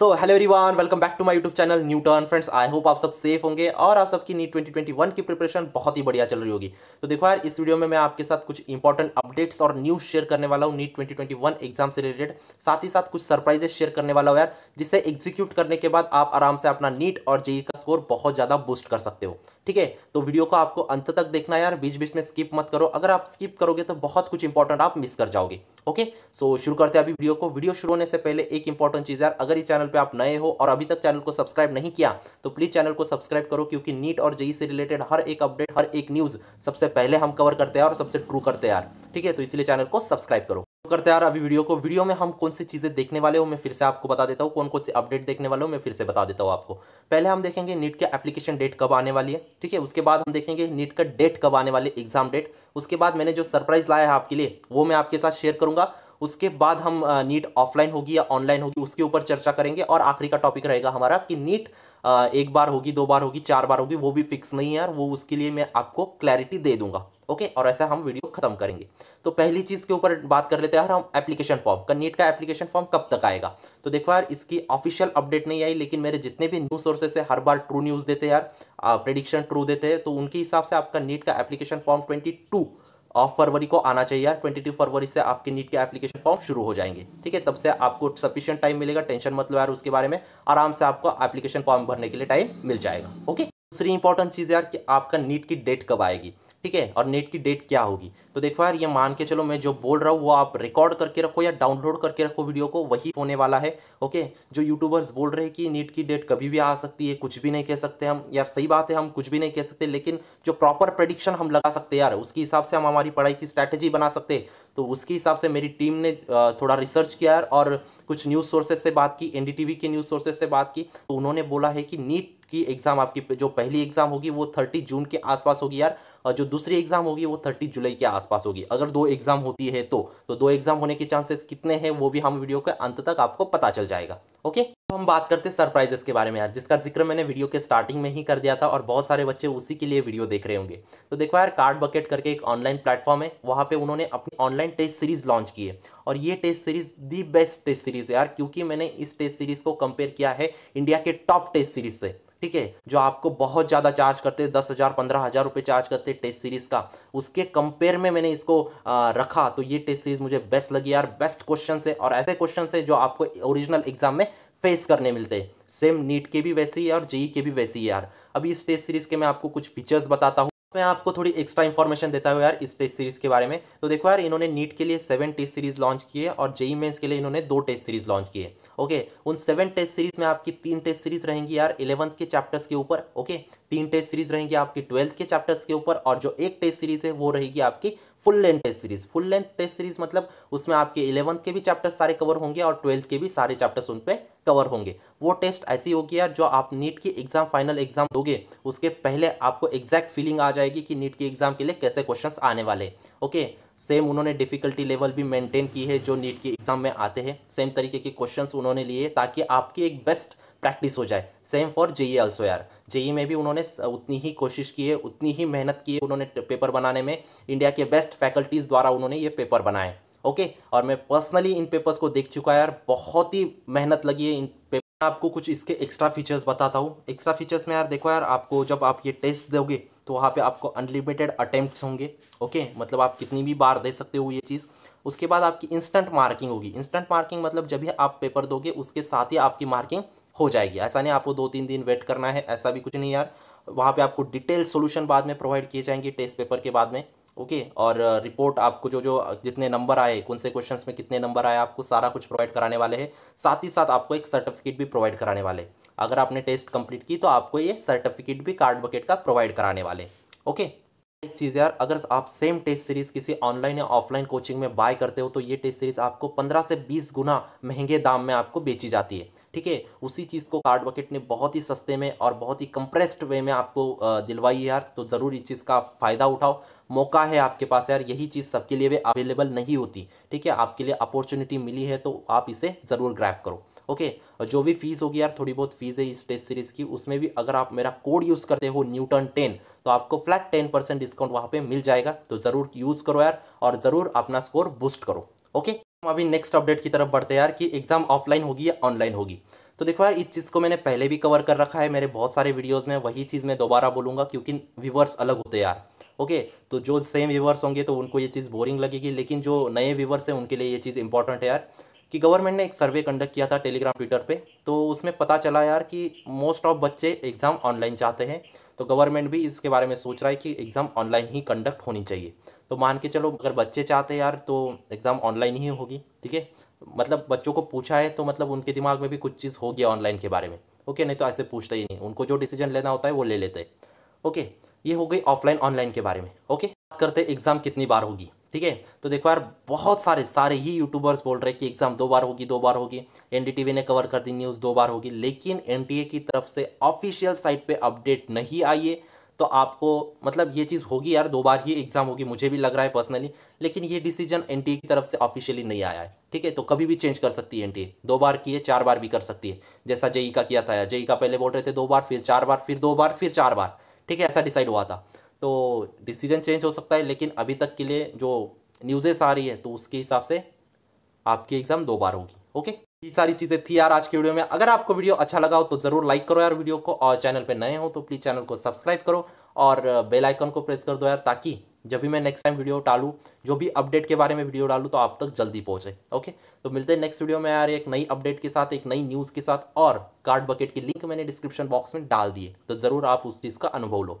so hello everyone welcome back to my YouTube channel new turn friends I hope आप सब safe होंगे और आप सबकी नीट 2021 की प्रिपरेशन बहुत ही बढ़िया चल रही होगी तो देखो यार इस वीडियो में मैं आपके साथ कुछ इंपॉर्टेंट अपडेट्स और न्यूज़ शेयर करने वाला हूँ नीट 2021 एग्जाम से रिलेटेड साथ ही साथ कुछ सरप्राइजेस शेयर करने वाला हूँ यार जिससे एग्जीक्यूट करने के बाद आप आराम से अपना नीट और जेई का स्कोर बहुत ज़्यादा बूस्ट कर सकते हो ठीक है तो वीडियो को आपको अंत तक देखना यार बीच बीच में स्किप मत करो अगर आप स्किप करोगे तो बहुत कुछ इंपॉर्टेंट आप मिस कर जाओगे ओके सो शुरू करते हैं अभी वीडियो को वीडियो शुरू होने से पहले एक इंपॉर्टेंट चीज़ यार अगर ये चैनल पर आप नए हो और अभी तक चैनल को सब्सक्राइब नहीं किया तो प्लीज़ चैनल को सब्सक्राइब करो क्योंकि नीट और जेई से रिलेटेड हर एक अपडेट हर एक न्यूज़ सबसे पहले हम कवर करते हैं और सबसे ट्रू करते हैं यार ठीक है तो इसलिए चैनल को सब्सक्राइब करो करते हैं यार अभी वीडियो को वीडियो में हम कौन सी चीज़ें देखने वाले हो मैं फिर से आपको बता देता हूँ कौन कौन से अपडेट देखने वाले हो मैं फिर से बता देता हूँ आपको पहले हम देखेंगे नीट के एप्लीकेशन डेट कब आने वाली है ठीक है उसके बाद हम देखेंगे नीट का डेट कब आने वाली एग्जाम डेट उसके बाद मैंने जो सरप्राइज लाया है आपके लिए वो मैं आपके साथ शेयर करूंगा उसके बाद हम नीट ऑफलाइन होगी या ऑनलाइन होगी उसके ऊपर चर्चा करेंगे और आखिरी का टॉपिक रहेगा हमारा कि नीट एक बार होगी दो बार होगी चार बार होगी वो भी फिक्स नहीं है यार वो उसके लिए मैं आपको क्लैरिटी दे दूंगा ओके और ऐसा हम वीडियो खत्म करेंगे तो पहली चीज़ के ऊपर बात कर लेते हैं यार हम एप्लीकेशन फॉर्म का नीट का एप्लीकेशन फॉर्म कब तक आएगा तो देखो यार इसकी ऑफिशियल अपडेट नहीं आई लेकिन मेरे जितने भी न्यूज़ सोर्सेस है हर बार ट्रू न्यूज़ देते हैं यार प्रेडिक्शन ट्रू देते हैं तो उनके हिसाब से आपका नीट का एप्लीकेशन फॉर्म ट्वेंटी ऑफ फरवरी को आना चाहिए यार ट्वेंटी टू फरवरी से आपके नीट के एप्लीकेशन फॉर्म शुरू हो जाएंगे ठीक है तब से आपको सफिशियंट टाइम मिलेगा टेंशन मतलब यार उसके बारे में आराम से आपको एप्लीकेशन फॉर्म भरने के लिए टाइम मिल जाएगा ओके दूसरी इंपॉर्टेंट चीज़ यार कि आपका नीट की डेट कब आएगी ठीक है और नेट की डेट क्या होगी तो देखो यार ये मान के चलो मैं जो बोल रहा हूँ वो आप रिकॉर्ड करके रखो या डाउनलोड करके रखो वीडियो को वही होने वाला है ओके जो यूट्यूबर्स बोल रहे हैं कि नेट की डेट कभी भी आ सकती है कुछ भी नहीं कह सकते हम यार सही बात है हम कुछ भी नहीं कह सकते लेकिन जो प्रॉपर प्रडिक्शन हम लगा सकते यार उसके हिसाब से हम हमारी पढ़ाई की स्ट्रैटेजी बना सकते तो उसके हिसाब से मेरी टीम ने थोड़ा रिसर्च किया यार और कुछ न्यूज़ सोर्सेज से बात की एन के न्यूज़ सोर्सेज से बात की तो उन्होंने बोला है कि नीट की एग्ज़ाम आपकी जो पहली एग्ज़ाम होगी वो थर्टी जून के आसपास होगी यार और जो दूसरी एग्जाम होगी वो थर्टी जुलाई के आसपास होगी अगर दो एग्जाम होती है तो तो दो एग्जाम होने के चांसेस कितने हैं वो भी हम वीडियो के अंत तक आपको पता चल जाएगा ओके तो हम बात करते हैं सरप्राइजेस के बारे में यार जिसका जिक्र मैंने वीडियो के स्टार्टिंग में ही कर दिया था और बहुत सारे बच्चे उसी के लिए वीडियो देख रहे होंगे तो देखो यार कार्ड बकेट करके एक ऑनलाइन प्लेटफॉर्म है वहाँ पे उन्होंने अपनी ऑनलाइन टेस्ट सीरीज लॉन्च की है और ये test series the best test series है यार क्योंकि मैंने इस टेस्ट सीरीज को कंपेयर किया है इंडिया के टॉप टेस्ट सीरीज से ठीक है जो आपको बहुत ज़्यादा चार्ज करते हैं दस हज़ार पंद्रह हज़ार रुपये चार्ज करते थे टेस्ट सीरीज़ का उसके कंपेयर में मैंने इसको आ, रखा तो ये टेस्ट सीरीज़ मुझे बेस्ट लगी यार बेस्ट क्वेश्चन है और ऐसे क्वेश्चन है जो आपको ओरिजिनल एग्जाम में फेस करने मिलते हैं सेम नीट के भी वैसे ही है और जेई e के भी वैसे ही यार अभी इस टेस्ट सीरीज़ के मैं आपको कुछ फीचर्स बताता हूँ मैं आपको थोड़ी एक्स्ट्रा इन्फॉर्मेशन देता हूँ यार इस टेस्ट सीरीज़ के बारे में तो देखो यार इन्होंने नीट के लिए सेवन टेस्ट सीरीज़ लॉन्च किए और जेई मेंस के लिए इन्होंने दो टेस्ट सीरीज़ लॉन्च किए ओके उन सेवन टेस्ट सीरीज़ में आपकी तीन टेस्ट सीरीज़ रहेंगी यार इलेवंथ के चैप्टर्स के ऊपर ओके तीन टेस्ट सीरीज़ रहेंगी आपकी ट्वेल्थ के चैप्टर्स के ऊपर और जो एक टेस्ट सीरीज़ है वो रहेगी आपकी full length test series full length test series मतलब उसमें आपके इलेवंथ के भी चैप्टर सारे कवर होंगे और ट्वेल्थ के भी सारे चैप्टर्स उन पर कवर होंगे वो टेस्ट ऐसी होगी यार जो आप नीट की एग्जाम फाइनल एग्जाम दोगे उसके पहले आपको एग्जैक्ट फीलिंग आ जाएगी कि नीट की एग्जाम के लिए कैसे क्वेश्चंस आने वाले ओके सेम उन्होंने डिफिकल्टी लेवल भी मेंटेन की है जो नीट की एग्जाम में आते हैं सेम तरीके के क्वेश्चंस उन्होंने लिए ताकि आपकी एक बेस्ट प्रैक्टिस हो जाए सेम फॉर जेई अल्सो यार जेई e में भी उन्होंने उतनी ही कोशिश की है उतनी ही मेहनत की है उन्होंने पेपर बनाने में इंडिया के बेस्ट फैकल्टीज़ द्वारा उन्होंने ये पेपर बनाए ओके और मैं पर्सनली इन पेपर्स को देख चुका है यार बहुत ही मेहनत लगी है इन पेपर आपको कुछ इसके एक्स्ट्रा फीचर्स बताता हूँ एक्स्ट्रा फीचर्स में यार देखो यार आपको जब आप ये टेस्ट दोगे तो वहाँ पे आपको अनलिमिटेड अटेम्प्ट्स होंगे ओके मतलब आप कितनी भी बार दे सकते हो ये चीज़ उसके बाद आपकी इंस्टेंट मार्किंग होगी इंस्टेंट मार्किंग मतलब जब भी आप पेपर दोगे उसके साथ ही आपकी मार्किंग हो जाएगी ऐसा नहीं आपको दो तीन दिन वेट करना है ऐसा भी कुछ नहीं यार वहाँ पे आपको डिटेल सोल्यूशन बाद में प्रोवाइड किए जाएंगे टेस्ट पेपर के बाद में ओके और रिपोर्ट uh, आपको जो जो uh, जितने नंबर आए कौन से क्वेश्चन में कितने नंबर आए आपको सारा कुछ प्रोवाइड कराने वाले हैं साथ ही साथ आपको एक सर्टिफिकेट भी प्रोवाइड कराने वाले अगर आपने टेस्ट कंप्लीट की तो आपको ये सर्टिफिकेट भी कार्ड बकेट का प्रोवाइड कराने वाले ओके एक चीज़ यार अगर आप सेम टेस्ट सीरीज़ किसी ऑनलाइन या ऑफलाइन कोचिंग में बाय करते हो तो ये टेस्ट सीरीज़ आपको 15 से 20 गुना महंगे दाम में आपको बेची जाती है ठीक है उसी चीज़ को कार्ड बकेट ने बहुत ही सस्ते में और बहुत ही कंप्रेस्ड वे में आपको दिलवाई यार तो ज़रूर इस चीज़ का फ़ायदा उठाओ मौका है आपके पास यार यही चीज़ सबके लिए अवेलेबल नहीं होती ठीक है आपके लिए अपॉर्चुनिटी मिली है तो आप इसे ज़रूर ग्रैप करो ओके और जो भी फीस होगी यार थोड़ी बहुत फीस है इस टेस्ट सीरीज़ की उसमें भी अगर आप मेरा कोड यूज़ करते हो न्यूटन टेन तो आपको फ्लैट टेन परसेंट डिस्काउंट वहाँ पे मिल जाएगा तो ज़रूर यूज़ करो यार और ज़रूर अपना स्कोर बूस्ट करो ओके हम अभी नेक्स्ट अपडेट की तरफ बढ़ते यार कि एग्ज़ाम ऑफलाइन होगी या ऑनलाइन होगी तो देखो यार इस चीज़ को मैंने पहले भी कवर कर रखा है मेरे बहुत सारे वीडियोस में वही चीज़ मैं दोबारा बोलूंगा क्योंकि व्यूवर्स अलग होते हैं यार ओके तो जो सेम व्यूवर्स होंगे तो उनको ये चीज़ बोरिंग लगेगी लेकिन जो नए व्यूवर्स हैं उनके लिए ये चीज़ इंपॉर्टेंट है यार कि गवर्नमेंट ने एक सर्वे कंडक्ट किया था टेलीग्राम ट्विटर पे तो उसमें पता चला यार कि मोस्ट ऑफ बच्चे एग्ज़ाम ऑनलाइन चाहते हैं तो गवर्नमेंट भी इसके बारे में सोच रहा है कि एग्ज़ाम ऑनलाइन ही कंडक्ट होनी चाहिए तो मान के चलो अगर बच्चे चाहते यार तो एग्ज़ाम ऑनलाइन ही होगी ठीक है मतलब बच्चों को पूछा है तो मतलब उनके दिमाग में भी कुछ चीज़ हो गया ऑनलाइन के बारे में ओके नहीं तो ऐसे पूछते ही नहीं उनको जो डिसीजन लेना होता है वो ले लेते हैं ओके ये हो गई ऑफलाइन ऑनलाइन के बारे में ओके बात करते एग्ज़ाम कितनी बार होगी ठीक है तो देखो यार बहुत सारे सारे ही यूट्यूबर्स बोल रहे हैं कि एग्ज़ाम दो बार होगी दो बार होगी एनडीटीवी ने कवर कर दी न्यूज़ दो बार होगी लेकिन एनटीए की तरफ से ऑफिशियल साइट पे अपडेट नहीं आई है तो आपको मतलब ये चीज़ होगी यार दो बार ही एग्ज़ाम होगी मुझे भी लग रहा है पर्सनली लेकिन ये डिसीजन एन की तरफ से ऑफिशियली नहीं आया है ठीक है तो कभी भी चेंज कर सकती है एन दो बार की है चार बार भी कर सकती है जैसा जेई e का किया था जेई e का पहले बोल रहे थे दो बार फिर चार बार फिर दो बार फिर चार बार ठीक है ऐसा डिसाइड हुआ था तो डिसीजन चेंज हो सकता है लेकिन अभी तक के लिए जो न्यूज़ेस आ रही है तो उसके हिसाब से आपकी एग्ज़ाम दो बार होगी ओके ये सारी चीज़ें थी यार आज के वीडियो में अगर आपको वीडियो अच्छा लगा हो तो ज़रूर लाइक करो यार वीडियो को और चैनल पे नए हो तो प्लीज़ चैनल को सब्सक्राइब करो और बेल आइकन को प्रेस कर दो यार ताकि जब भी मैं नेक्स्ट टाइम वीडियो डालू जो भी अपडेट के बारे में वीडियो डालू तो आप तक जल्दी पहुंचे ओके तो मिलते हैं नेक्स्ट वीडियो में यार एक नई अपडेट के साथ एक नई न्यूज़ के साथ और कार्ड बकेट की लिंक मैंने डिस्क्रिप्शन बॉक्स में डाल दिए तो ज़रूर आप उस चीज़ का अनुभव लो